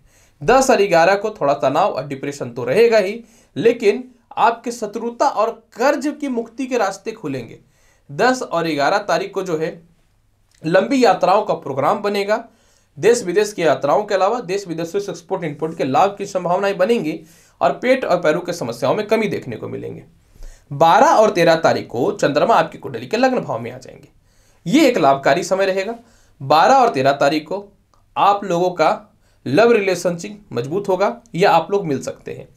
दस और ग्यारह को थोड़ा तनाव और डिप्रेशन तो रहेगा ही लेकिन आपके शत्रुता और कर्ज की मुक्ति के रास्ते खुलेंगे दस और ग्यारह तारीख को जो है लंबी यात्राओं का प्रोग्राम बनेगा देश विदेश की यात्राओं के अलावा देश विदेश से एक्सपोर्ट इम्पोर्ट के लाभ की संभावनाएं बनेंगी और पेट और पैरों के समस्याओं में कमी देखने को मिलेंगे बारह और तेरह तारीख को चंद्रमा आपकी कुंडली के लग्न भाव में आ जाएंगे ये एक लाभकारी समय रहेगा बारह और तेरह तारीख को आप लोगों का लव रिलेशनशिप मजबूत होगा या आप लोग मिल सकते हैं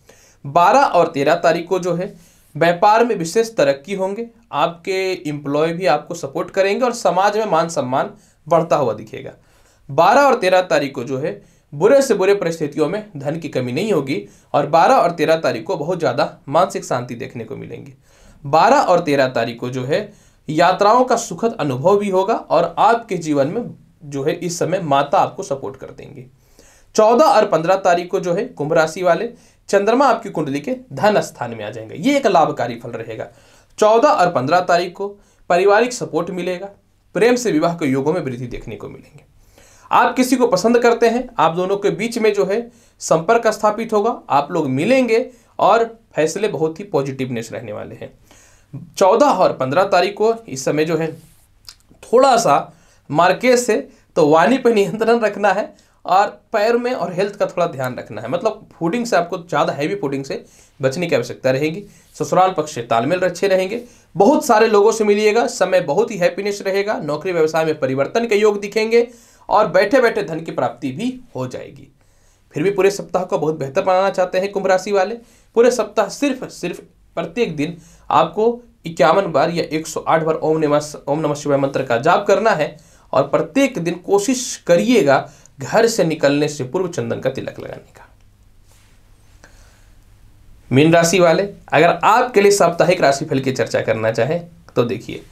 बारह और तेरह तारीख को जो है व्यापार में विशेष तरक्की होंगे आपके इम्प्लॉय भी आपको सपोर्ट करेंगे और समाज में मान सम्मान बढ़ता हुआ दिखेगा बारह और तेरह तारीख को जो है बुरे से बुरे परिस्थितियों में धन की कमी नहीं होगी और बारह और तेरह तारीख को बहुत ज़्यादा मानसिक शांति देखने को मिलेंगी बारह और तेरह तारीख को जो है यात्राओं का सुखद अनुभव भी होगा और आपके जीवन में जो है इस समय माता आपको सपोर्ट कर देंगे चौदह और पंद्रह तारीख को जो है कुंभ राशि वाले चंद्रमा आपकी कुंडली के धन स्थान में आ जाएंगे ये एक लाभकारी फल रहेगा चौदह और पंद्रह तारीख को पारिवारिक सपोर्ट मिलेगा प्रेम से विवाह के योगों में वृद्धि देखने को मिलेंगे आप किसी को पसंद करते हैं आप दोनों के बीच में जो है संपर्क स्थापित होगा आप लोग मिलेंगे और फैसले बहुत ही पॉजिटिवनेस रहने वाले हैं चौदह और पंद्रह तारीख को इस समय जो है थोड़ा सा मार्केट से तो वाणी पर नियंत्रण रखना है और पैर में और हेल्थ का थोड़ा ध्यान रखना है मतलब फूडिंग से आपको ज़्यादा हैवी फूडिंग से बचने की आवश्यकता रहेगी ससुराल पक्ष से तालमेल अच्छे रहेंगे बहुत सारे लोगों से मिलिएगा समय बहुत ही हैप्पीनेस रहेगा नौकरी व्यवसाय में परिवर्तन के योग दिखेंगे और बैठे बैठे धन की प्राप्ति भी हो जाएगी फिर भी पूरे सप्ताह को बहुत बेहतर बनाना चाहते हैं कुंभ राशि वाले पूरे सप्ताह सिर्फ सिर्फ प्रत्येक दिन आपको इक्यावन बार या 108 बार ओम नमः ओम नमः शिवाय मंत्र का जाप करना है और प्रत्येक दिन कोशिश करिएगा घर से निकलने से पूर्व चंदन का तिलक लगाने का मीन राशि वाले अगर आपके लिए साप्ताहिक राशि फल की चर्चा करना चाहे तो देखिए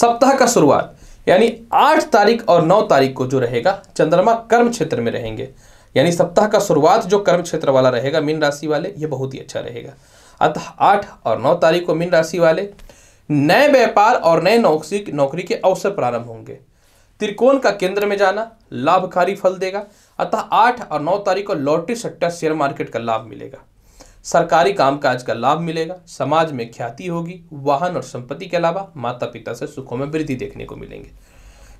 सप्ताह का शुरुआत यानी आठ तारीख और नौ तारीख को जो रहेगा चंद्रमा कर्म क्षेत्र में रहेंगे यानी सप्ताह का शुरुआत जो कर्म क्षेत्र वाला रहेगा मीन राशि वाले ये बहुत ही अच्छा रहेगा अतः आठ और नौ तारीख को मीन राशि वाले नए व्यापार और नए नौकरी नौकरी के अवसर प्रारंभ होंगे त्रिकोण का केंद्र में जाना लाभकारी फल देगा अतः आठ और नौ तारीख को लॉटरी सट्टा शेयर मार्केट का लाभ मिलेगा सरकारी कामकाज का लाभ मिलेगा समाज में ख्याति होगी वाहन और संपत्ति के अलावा माता पिता से सुखों में वृद्धि देखने को मिलेंगे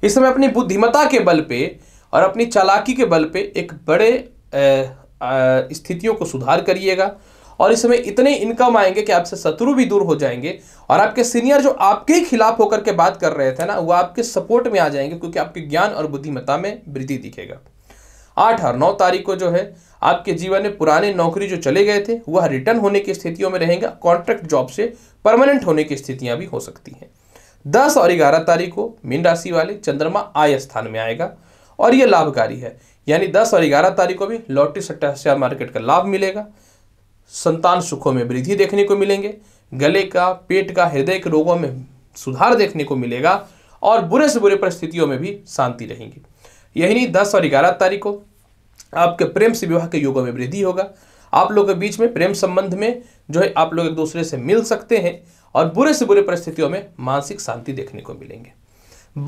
इस समय अपनी बुद्धिमता के बल पे और अपनी चालाकी के बल पे एक बड़े स्थितियों को सुधार करिएगा और इस समय इतने इनकम आएंगे कि आपसे शत्रु भी दूर हो जाएंगे और आपके सीनियर जो आपके खिलाफ होकर के बात कर रहे थे ना वो आपके सपोर्ट में आ जाएंगे क्योंकि आपके ज्ञान और बुद्धिमत्ता में वृद्धि दिखेगा आठ और नौ तारीख को जो है आपके जीवन में पुराने नौकरी जो चले गए थे वह रिटर्न होने की स्थितियों में रहेंगे कॉन्ट्रैक्ट जॉब से परमानेंट होने की स्थितियां भी हो सकती हैं दस और ग्यारह तारीख को मीन राशि वाले चंद्रमा आय स्थान में आएगा और यह लाभकारी है यानी दस और ग्यारह तारीख को भी लॉटरी सट्टा शेयर मार्केट का लाभ मिलेगा संतान सुखों में वृद्धि देखने को मिलेंगे गले का पेट का हृदय के रोगों में सुधार देखने को मिलेगा और बुरे से बुरे परिस्थितियों में भी शांति रहेंगी यही नहीं दस और ग्यारह तारीख को आपके प्रेम से विवाह के योगों में वृद्धि होगा आप लोगों के बीच में प्रेम संबंध में जो है आप लोग एक दूसरे से मिल सकते हैं और बुरे से बुरे परिस्थितियों में मानसिक शांति देखने को मिलेंगे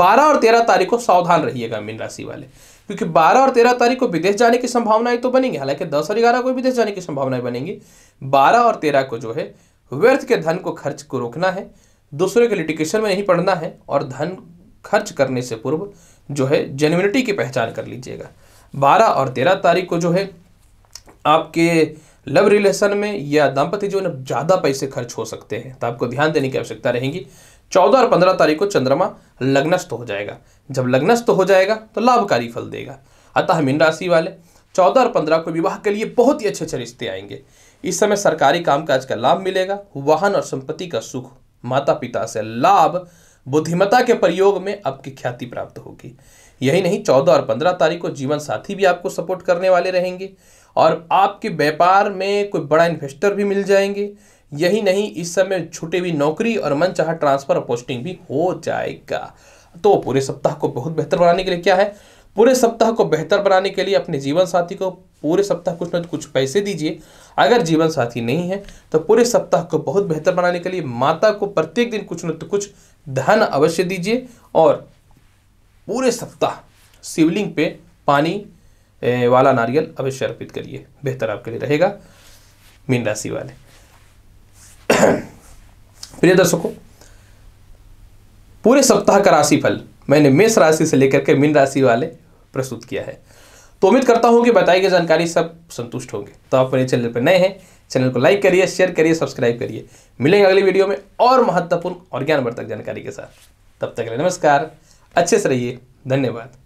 बारह और तेरह तारीख को सावधान रहिएगा मीन राशि वाले क्योंकि 12 और 13 तारीख को विदेश जाने की संभावनाएं तो बनेंगी हालांकि 10 और ग्यारह को विदेश जाने की संभावनाएं बनेंगी 12 और 13 को जो है व्यर्थ के धन को खर्च को रोकना है दूसरे के लिटिकेशन में नहीं पढ़ना है और धन खर्च करने से पूर्व जो है जेन्यूनिटी की पहचान कर लीजिएगा बारह और तेरह तारीख को जो है आपके लव रिलेशन में या दाम्पत्य जीवन में ज़्यादा पैसे खर्च हो सकते हैं तो आपको ध्यान देने की आवश्यकता रहेगी चौदह और पंद्रह तारीख को चंद्रमा लग्नस्थ हो जाएगा जब लग्नस्थ हो जाएगा तो लाभकारी फल देगा अतः मीन राशि वाले चौदह और पंद्रह को विवाह के लिए बहुत ही अच्छे अच्छे रिश्ते आएंगे इस समय सरकारी कामकाज का लाभ मिलेगा वाहन और संपत्ति का सुख माता पिता से लाभ बुद्धिमता के प्रयोग में आपकी ख्याति प्राप्त होगी यही नहीं चौदह और पंद्रह तारीख को जीवन साथी भी आपको सपोर्ट करने वाले रहेंगे और आपके व्यापार में कोई बड़ा इन्वेस्टर भी मिल जाएंगे यही नहीं इस समय छुटे हुई नौकरी और मन चाह ट्रांसफर और पोस्टिंग भी हो जाएगा तो पूरे सप्ताह को बहुत बेहतर बनाने के लिए क्या है पूरे सप्ताह को बेहतर बनाने के लिए अपने जीवन साथी को पूरे सप्ताह कुछ ना कुछ पैसे दीजिए अगर जीवन साथी नहीं है तो पूरे सप्ताह को बहुत बेहतर बनाने के लिए माता को प्रत्येक दिन कुछ न तो कुछ धन अवश्य दीजिए और पूरे सप्ताह शिवलिंग पे पानी वाला नारियल अवश्य अर्पित करिए बेहतर आपके लिए रहेगा मीन राशि वाले प्रिय दर्शकों पूरे सप्ताह का राशिफल मैंने मेष राशि से लेकर के मीन राशि वाले प्रस्तुत किया है तो उम्मीद करता हूं कि बताई गई जानकारी सब संतुष्ट होंगे तो आप मेरे चैनल पर नए हैं चैनल को लाइक करिए शेयर करिए सब्सक्राइब करिए मिलेंगे अगली वीडियो में और महत्वपूर्ण और ज्ञानवर्धक जानकारी के साथ तब तक के लिए नमस्कार अच्छे से रहिए धन्यवाद